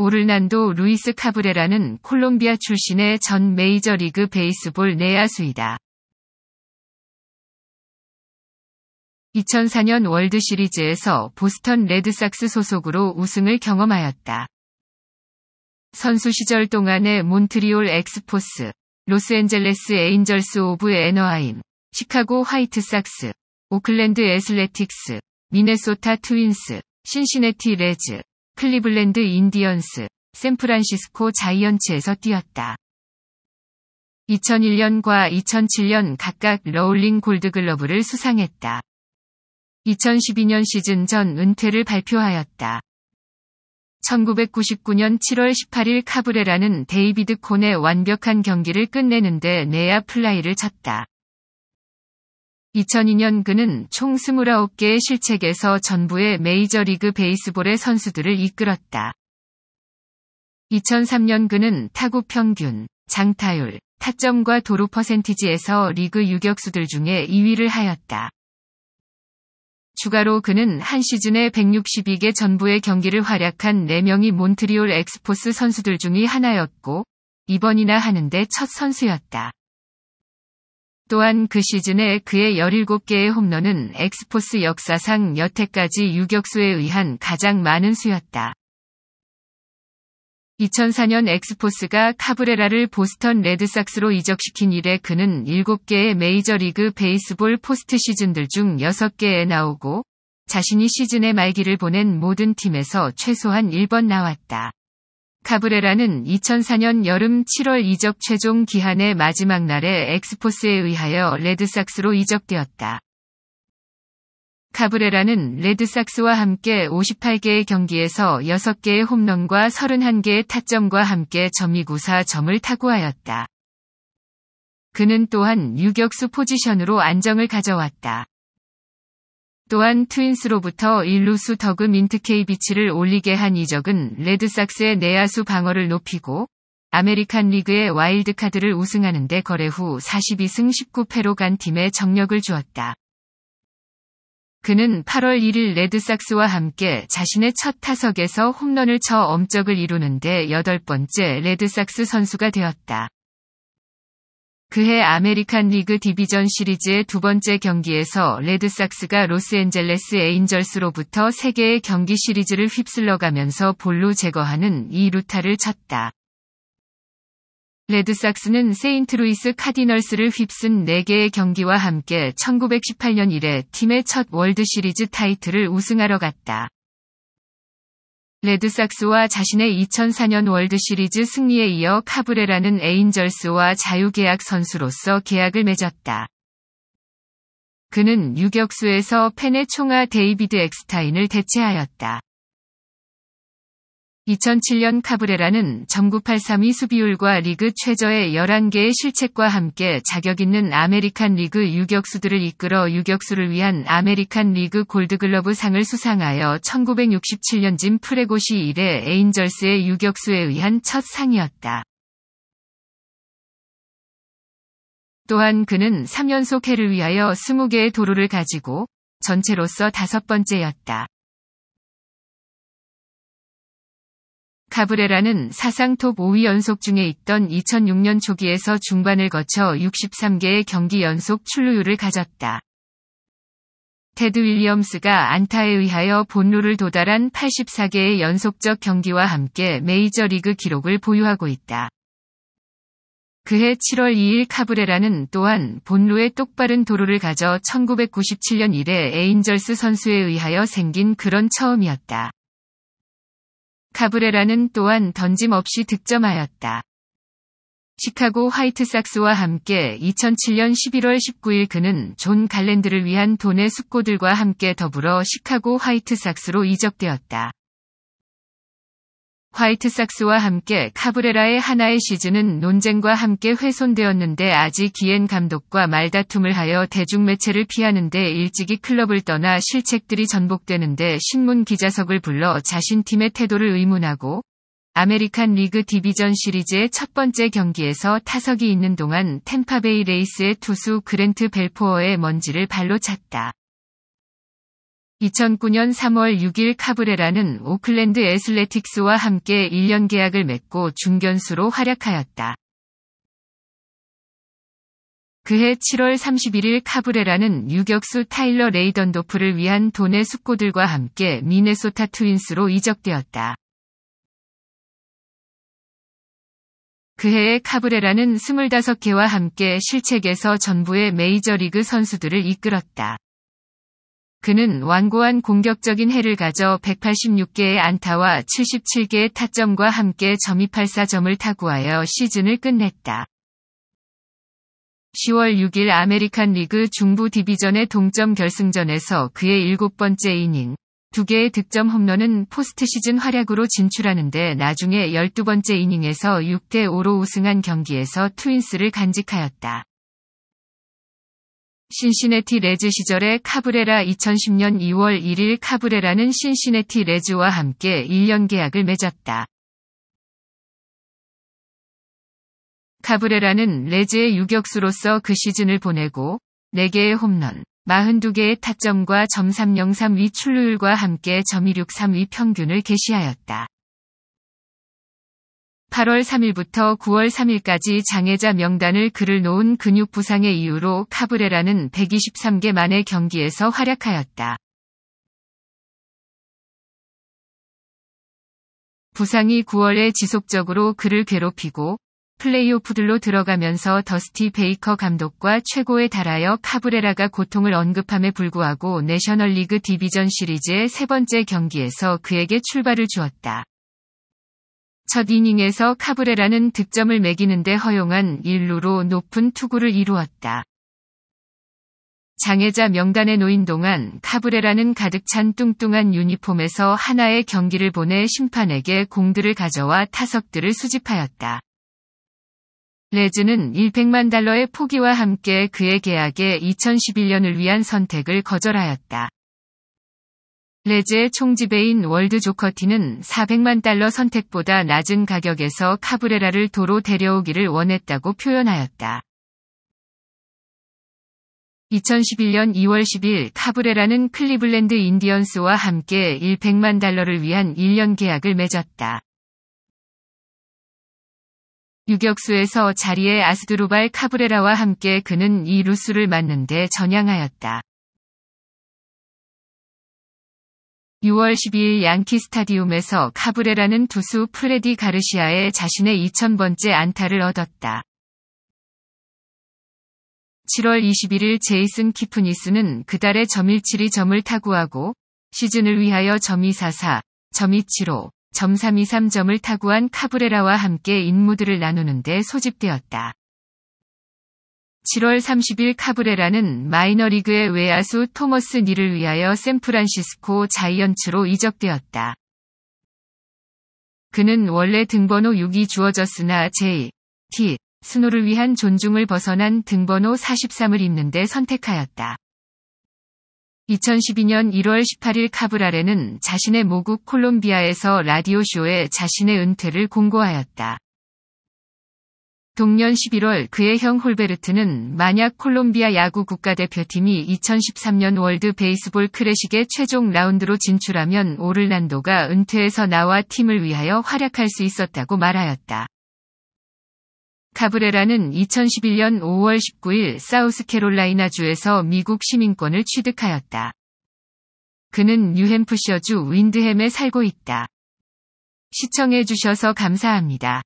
오를난도 루이스 카브레라는 콜롬비아 출신의 전 메이저리그 베이스볼 내야수이다. 2004년 월드시리즈에서 보스턴 레드삭스 소속으로 우승을 경험하였다. 선수 시절 동안의 몬트리올 엑스포스, 로스앤젤레스 에인절스 오브 에너하임, 시카고 화이트삭스, 오클랜드 에슬레틱스 미네소타 트윈스, 신시네티 레즈, 클리블랜드 인디언스, 샌프란시스코 자이언츠에서 뛰었다. 2001년과 2007년 각각 러울링 골드글러브를 수상했다. 2012년 시즌 전 은퇴를 발표하였다. 1999년 7월 18일 카브레라는 데이비드 콘의 완벽한 경기를 끝내는데 내야 플라이를 쳤다. 2002년 그는 총 29개의 실책에서 전부의 메이저리그 베이스볼의 선수들을 이끌었다. 2003년 그는 타구 평균, 장타율, 타점과 도루 퍼센티지에서 리그 유격수들 중에 2위를 하였다. 추가로 그는 한 시즌에 162개 전부의 경기를 활약한 4명이 몬트리올 엑스포스 선수들 중의 하나였고, 이번이나 하는데 첫 선수였다. 또한 그 시즌에 그의 17개의 홈런은 엑스포스 역사상 여태까지 유격수에 의한 가장 많은 수였다. 2004년 엑스포스가 카브레라를 보스턴 레드삭스로 이적시킨 이래 그는 7개의 메이저리그 베이스볼 포스트 시즌들 중 6개에 나오고 자신이 시즌의 말기를 보낸 모든 팀에서 최소한 1번 나왔다. 카브레라는 2004년 여름 7월 이적 최종 기한의 마지막 날에 엑스포스에 의하여 레드삭스로 이적되었다. 카브레라는 레드삭스와 함께 58개의 경기에서 6개의 홈런과 31개의 타점과 함께 점이구사 점을 타구하였다. 그는 또한 유격수 포지션으로 안정을 가져왔다. 또한 트윈스로부터 일루수 더그 민트케이비치를 올리게 한 이적은 레드삭스의 내야수 방어를 높이고 아메리칸 리그의 와일드카드를 우승하는데 거래 후 42승 19패로 간 팀에 정력을 주었다. 그는 8월 1일 레드삭스와 함께 자신의 첫 타석에서 홈런을 쳐 엄적을 이루는데 8번째 레드삭스 선수가 되었다. 그해 아메리칸 리그 디비전 시리즈의 두 번째 경기에서 레드삭스가 로스앤젤레스 에인절스로부터 3개의 경기 시리즈를 휩쓸러가면서 볼로 제거하는 이 루타를 쳤다. 레드삭스는 세인트루이스 카디널스를 휩쓴 4개의 경기와 함께 1918년 이래 팀의 첫 월드시리즈 타이틀을 우승하러 갔다. 레드삭스와 자신의 2004년 월드시리즈 승리에 이어 카브레라는 에인절스와 자유계약 선수로서 계약을 맺었다. 그는 유격수에서 펜의 총아 데이비드 엑스타인을 대체하였다. 2007년 카브레라는 전구 832 수비율과 리그 최저의 11개의 실책과 함께 자격 있는 아메리칸 리그 유격수들을 이끌어 유격수를 위한 아메리칸 리그 골드글러브 상을 수상하여 1967년 짐 프레고시 이래 에인절스의 유격수에 의한 첫 상이었다. 또한 그는 3연속 해를 위하여 20개의 도루를 가지고 전체로서 다섯 번째였다. 카브레라는 사상 톱 5위 연속 중에 있던 2006년 초기에서 중반을 거쳐 63개의 경기 연속 출루율을 가졌다. 테드 윌리엄스가 안타에 의하여 본루를 도달한 84개의 연속적 경기와 함께 메이저리그 기록을 보유하고 있다. 그해 7월 2일 카브레라는 또한 본루의 똑바른 도루를 가져 1997년 이래 에인절스 선수에 의하여 생긴 그런 처음이었다. 카브레라는 또한 던짐없이 득점하였다. 시카고 화이트삭스와 함께 2007년 11월 19일 그는 존 갈랜드를 위한 돈의 숙고들과 함께 더불어 시카고 화이트삭스로 이적되었다. 화이트삭스와 함께 카브레라의 하나의 시즌은 논쟁과 함께 훼손되었는데 아직 기엔 감독과 말다툼을 하여 대중매체를 피하는데 일찍이 클럽을 떠나 실책들이 전복되는데 신문 기자석을 불러 자신 팀의 태도를 의문하고 아메리칸 리그 디비전 시리즈의 첫 번째 경기에서 타석이 있는 동안 템파베이 레이스의 투수 그랜트 벨포어의 먼지를 발로 찼다. 2009년 3월 6일 카브레라는 오클랜드 애슬레틱스와 함께 1년 계약을 맺고 중견수로 활약하였다. 그해 7월 31일 카브레라는 유격수 타일러 레이던도프를 위한 돈의 숙고들과 함께 미네소타 트윈스로 이적되었다. 그해에 카브레라는 25개와 함께 실책에서 전부의 메이저리그 선수들을 이끌었다. 그는 완고한 공격적인 해를 가져 186개의 안타와 77개의 타점과 함께 점이팔사점을 타구하여 시즌을 끝냈다. 10월 6일 아메리칸 리그 중부 디비전의 동점 결승전에서 그의 일곱 번째 이닝, 두개의 득점 홈런은 포스트시즌 활약으로 진출하는데 나중에 12번째 이닝에서 6대5로 우승한 경기에서 트윈스를 간직하였다. 신시네티 레즈 시절의 카브레라 2010년 2월 1일 카브레라는 신시네티 레즈와 함께 1년 계약을 맺었다. 카브레라는 레즈의 유격수로서 그 시즌을 보내고 4개의 홈런, 42개의 타점과 점303 위출루율과 함께 점263 위평균을 개시하였다 8월 3일부터 9월 3일까지 장애자 명단을 글을 놓은 근육 부상의 이유로 카브레라는 123개 만의 경기에서 활약하였다. 부상이 9월에 지속적으로 그를 괴롭히고 플레이오프들로 들어가면서 더스티 베이커 감독과 최고에 달하여 카브레라가 고통을 언급함에 불구하고 내셔널리그 디비전 시리즈의 세 번째 경기에서 그에게 출발을 주었다. 첫 이닝에서 카브레라는 득점을 매기는데 허용한 1루로 높은 투구를 이루었다. 장애자 명단에 놓인 동안 카브레라는 가득 찬 뚱뚱한 유니폼에서 하나의 경기를 보내 심판에게 공들을 가져와 타석들을 수집하였다. 레즈는 100만 달러의 포기와 함께 그의 계약에 2011년을 위한 선택을 거절하였다. 레즈의 총지배인 월드 조커티는 400만 달러 선택보다 낮은 가격에서 카브레라를 도로 데려오기를 원했다고 표현하였다. 2011년 2월 10일 카브레라는 클리블랜드 인디언스와 함께 100만 달러를 위한 1년 계약을 맺었다. 유격수에서 자리에 아스드루발 카브레라와 함께 그는 이 루스를 맞는데 전향하였다. 6월 12일 양키 스타디움에서 카브레라는 투수 프레디 가르시아의 자신의 2000번째 안타를 얻었다. 7월 21일 제이슨 키프니스는 그달의 점1 7이 점을 타구하고 시즌을 위하여 점 .244, 점 .275, 점 .323 점을 타구한 카브레라와 함께 인무들을 나누는데 소집되었다. 7월 30일 카브레라는 마이너리그의 외야수 토머스 니를 위하여 샌프란시스코 자이언츠로 이적되었다. 그는 원래 등번호 6이 주어졌으나 J, T, 스노를 위한 존중을 벗어난 등번호 43을 입는데 선택하였다. 2012년 1월 18일 카브라레는 자신의 모국 콜롬비아에서 라디오쇼에 자신의 은퇴를 공고하였다. 동년 11월 그의 형 홀베르트는 만약 콜롬비아 야구 국가대표팀이 2013년 월드 베이스볼 클래식의 최종 라운드로 진출하면 오를란도가 은퇴해서 나와 팀을 위하여 활약할 수 있었다고 말하였다. 카브레라는 2011년 5월 19일 사우스캐롤라이나주에서 미국 시민권을 취득하였다. 그는 뉴햄프셔주 윈드햄에 살고 있다. 시청해주셔서 감사합니다.